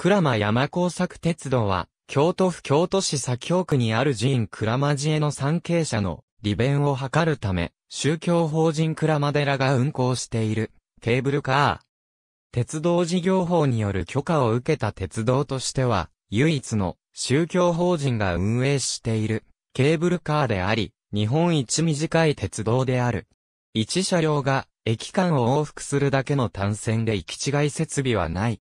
鞍馬山工作鉄道は、京都府京都市左京区にある寺院鞍馬寺への参詣者の利便を図るため、宗教法人鞍馬寺が運行しているケーブルカー。鉄道事業法による許可を受けた鉄道としては、唯一の宗教法人が運営しているケーブルカーであり、日本一短い鉄道である。一車両が駅間を往復するだけの単線で行き違い設備はない。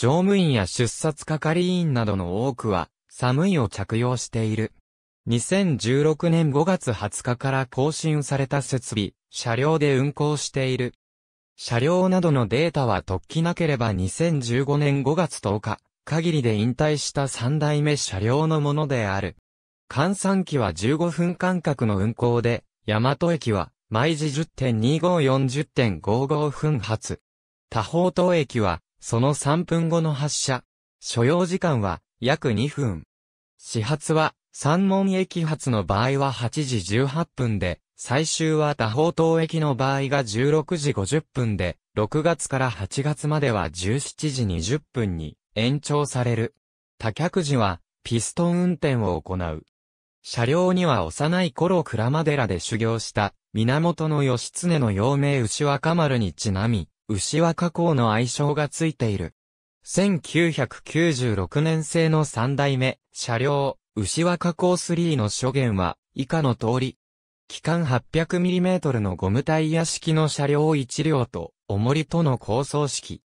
乗務員や出札係員などの多くは、寒いを着用している。2016年5月20日から更新された設備、車両で運行している。車両などのデータは突起なければ2015年5月10日、限りで引退した3代目車両のものである。換算機は15分間隔の運行で、大和駅は毎時10.2540.55分発。多方東駅はその3分後の発車。所要時間は約2分。始発は三門駅発の場合は8時18分で、最終は多方島駅の場合が16時50分で、6月から8月までは17時20分に延長される。多客時はピストン運転を行う。車両には幼い頃倉間寺で修行した源義経の陽明牛若丸にちなみ、牛若工の愛称がついている。1996年製の3代目、車両、牛若港3の初言は、以下の通り。機関 800mm のゴムタイヤ式の車両1両と、重りとの構想式。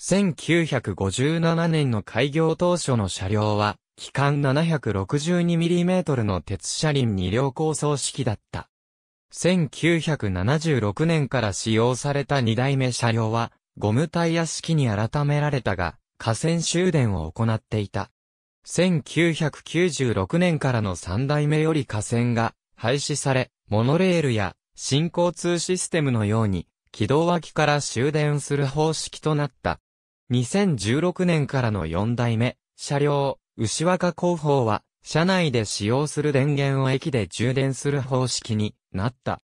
1957年の開業当初の車両は、機関 762mm の鉄車輪2両構想式だった。1976年から使用された2代目車両は、ゴムタイヤ式に改められたが、河川終電を行っていた。1996年からの3代目より河川が廃止され、モノレールや新交通システムのように、軌道脇から終電する方式となった。2016年からの4代目、車両、牛若広報は、車内で使用する電源を駅で充電する方式になった。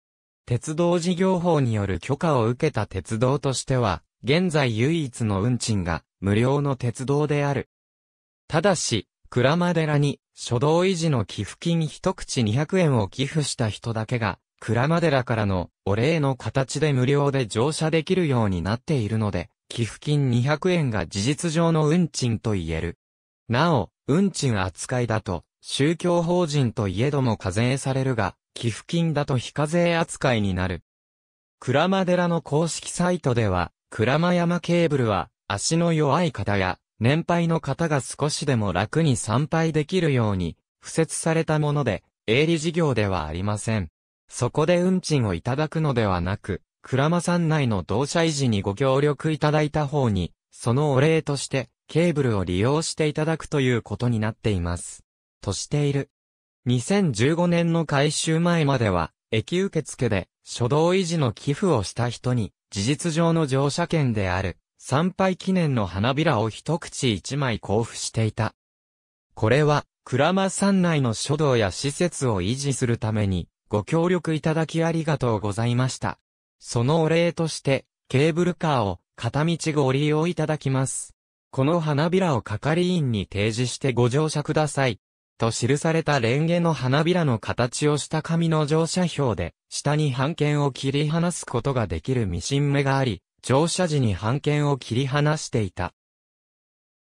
鉄道事業法による許可を受けた鉄道としては、現在唯一の運賃が無料の鉄道である。ただし、倉間寺に、初動維持の寄付金一口200円を寄付した人だけが、倉間寺からのお礼の形で無料で乗車できるようになっているので、寄付金200円が事実上の運賃と言える。なお、運賃扱いだと、宗教法人といえども課税されるが、寄付金だと非課税扱いになる。鞍馬寺の公式サイトでは、鞍馬山ケーブルは、足の弱い方や、年配の方が少しでも楽に参拝できるように、付設されたもので、営利事業ではありません。そこで運賃をいただくのではなく、鞍馬山内の同社維持にご協力いただいた方に、そのお礼として、ケーブルを利用していただくということになっています。としている。2015年の改修前までは、駅受付で、初動維持の寄付をした人に、事実上の乗車券である、参拝記念の花びらを一口一枚交付していた。これは、倉間山内の書道や施設を維持するために、ご協力いただきありがとうございました。そのお礼として、ケーブルカーを、片道ご利用いただきます。この花びらを係員に提示してご乗車ください。と記されたレンゲの花びらの形をした紙の乗車票で、下に半券を切り離すことができるミシン目があり、乗車時に半券を切り離していた。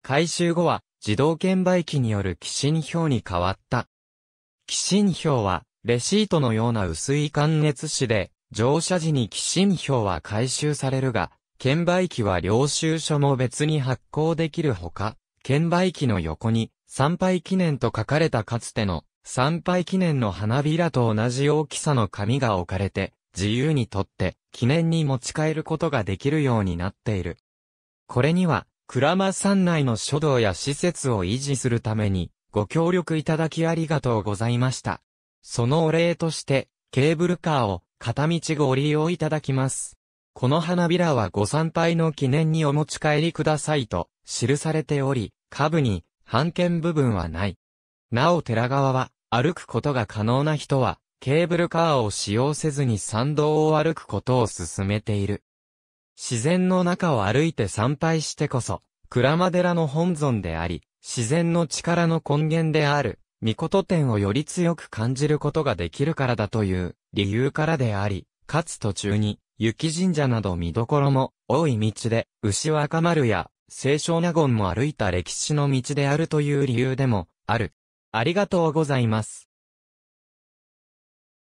回収後は、自動券売機による寄進票に変わった。寄進票は、レシートのような薄い関熱紙で、乗車時に寄進票は回収されるが、券売機は領収書も別に発行できるほか、券売機の横に参拝記念と書かれたかつての参拝記念の花びらと同じ大きさの紙が置かれて、自由にとって記念に持ち帰ることができるようになっている。これには、鞍馬山内の書道や施設を維持するために、ご協力いただきありがとうございました。そのお礼として、ケーブルカーを片道ご利用いただきます。この花びらはご参拝の記念にお持ち帰りくださいと記されており、下部に半券部分はない。なお寺側は、歩くことが可能な人は、ケーブルカーを使用せずに参道を歩くことを勧めている。自然の中を歩いて参拝してこそ、鞍馬寺の本尊であり、自然の力の根源である、御事点をより強く感じることができるからだという理由からであり、かつ途中に、雪神社など見どころも多い道で、牛若丸や清少納言も歩いた歴史の道であるという理由でもある。ありがとうございます。